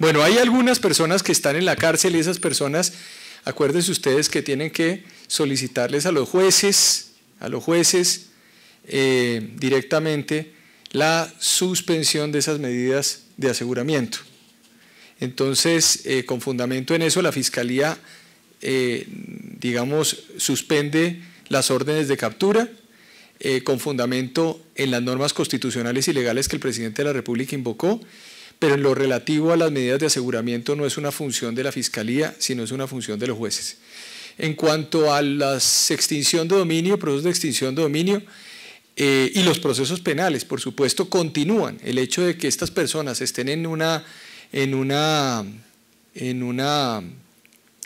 Bueno, hay algunas personas que están en la cárcel y esas personas, acuérdense ustedes que tienen que solicitarles a los jueces, a los jueces eh, directamente la suspensión de esas medidas de aseguramiento. Entonces, eh, con fundamento en eso, la Fiscalía, eh, digamos, suspende las órdenes de captura con fundamento en las normas constitucionales y legales que el presidente de la República invocó pero en lo relativo a las medidas de aseguramiento no es una función de la Fiscalía, sino es una función de los jueces. En cuanto a la extinción de dominio, procesos de extinción de dominio eh, y los procesos penales, por supuesto, continúan. El hecho de que estas personas estén en una, en una, en una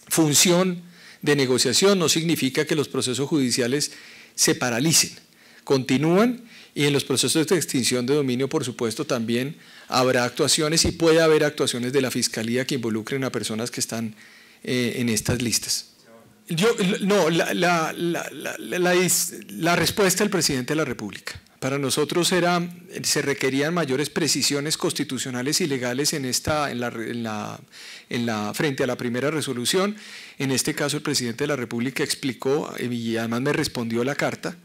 función de negociación no significa que los procesos judiciales se paralicen continúan y en los procesos de extinción de dominio, por supuesto, también habrá actuaciones y puede haber actuaciones de la Fiscalía que involucren a personas que están eh, en estas listas. no, la, respuesta del presidente de la República. Para nosotros era, se requerían mayores precisiones constitucionales y legales en esta, frente a la primera resolución. En este caso, el presidente de la República explicó eh, y además me respondió la carta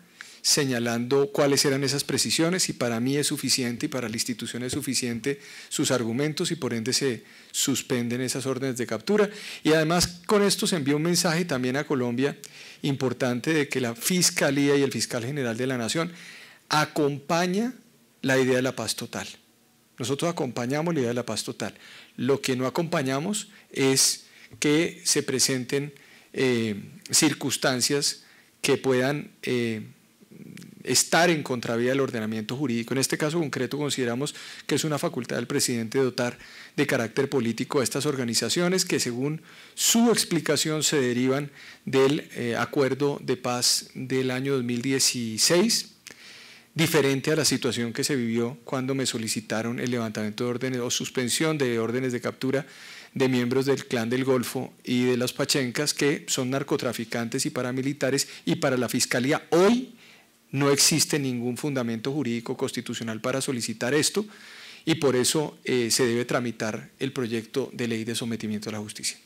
señalando cuáles eran esas precisiones y para mí es suficiente y para la institución es suficiente sus argumentos y por ende se suspenden esas órdenes de captura. Y además con esto se envió un mensaje también a Colombia importante de que la Fiscalía y el Fiscal General de la Nación acompaña la idea de la paz total. Nosotros acompañamos la idea de la paz total. Lo que no acompañamos es que se presenten eh, circunstancias que puedan... Eh, estar en contravía del ordenamiento jurídico. En este caso concreto consideramos que es una facultad del presidente dotar de carácter político a estas organizaciones que según su explicación se derivan del eh, acuerdo de paz del año 2016 diferente a la situación que se vivió cuando me solicitaron el levantamiento de órdenes o suspensión de órdenes de captura de miembros del clan del Golfo y de las Pachencas que son narcotraficantes y paramilitares y para la Fiscalía hoy no existe ningún fundamento jurídico constitucional para solicitar esto y por eso eh, se debe tramitar el proyecto de ley de sometimiento a la justicia.